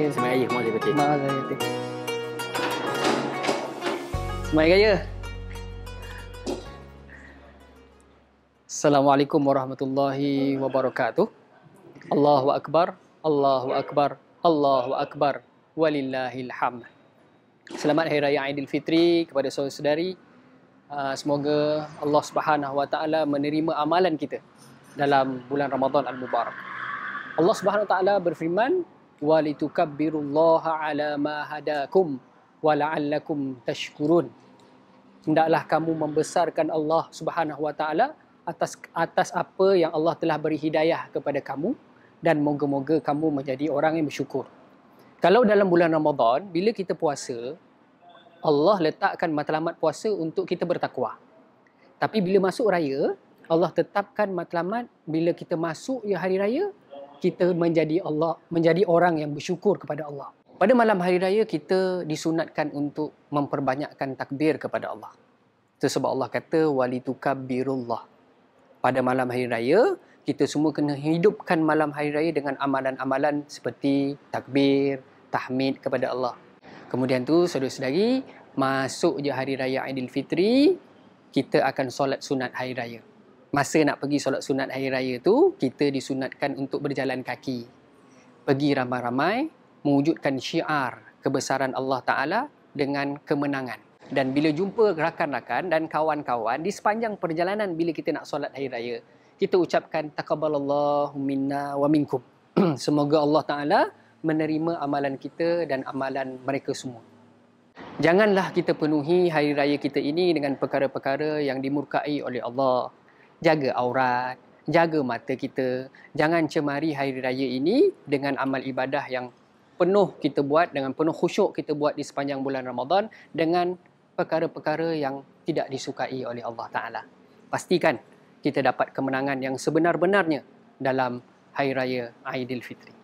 Semangat raya Semangat raya betul Semangat raya betul Semai gaya. Assalamualaikum warahmatullahi wabarakatuh Allahu Akbar Allahu Akbar Allahu Akbar Walillahilhamd Selamat Hari Raya Aidilfitri kepada saudara saudari ah, Semoga Allah Subhanahu Wa Taala menerima amalan kita dalam bulan Ramadhan Al-Mubarak. Allah Subhanahu Wa Taala berfirman walitukabbirullaha ala ma hadakum wala'allakum tashkurun. Hendaklah kamu membesarkan Allah Subhanahu wa taala atas atas apa yang Allah telah beri hidayah kepada kamu dan moga-moga kamu menjadi orang yang bersyukur. Kalau dalam bulan Ramadan bila kita puasa, Allah letakkan matlamat puasa untuk kita bertakwa. Tapi bila masuk raya, Allah tetapkan matlamat bila kita masuk ya hari raya, kita menjadi Allah menjadi orang yang bersyukur kepada Allah. Pada malam hari raya kita disunatkan untuk memperbanyakkan takbir kepada Allah. Itu sebab Allah kata walitukabbirullah. Pada malam hari raya kita semua kena hidupkan malam hari raya dengan amalan-amalan seperti takbir, tahmid kepada Allah. Kemudian tu saudara-saudari masuk je hari raya Aidilfitri kita akan solat sunat hari raya masa nak pergi solat sunat hari raya tu kita disunatkan untuk berjalan kaki pergi ramai-ramai mewujudkan syiar kebesaran Allah taala dengan kemenangan dan bila jumpa rakan-rakan dan kawan-kawan di sepanjang perjalanan bila kita nak solat hari raya kita ucapkan takaballahu minna wa minkum semoga Allah taala menerima amalan kita dan amalan mereka semua janganlah kita penuhi hari raya kita ini dengan perkara-perkara yang dimurkai oleh Allah jaga aurat, jaga mata kita. Jangan cemari hari raya ini dengan amal ibadah yang penuh kita buat dengan penuh khusyuk kita buat di sepanjang bulan Ramadan dengan perkara-perkara yang tidak disukai oleh Allah Taala. Pastikan kita dapat kemenangan yang sebenar-benarnya dalam hari raya Aidilfitri.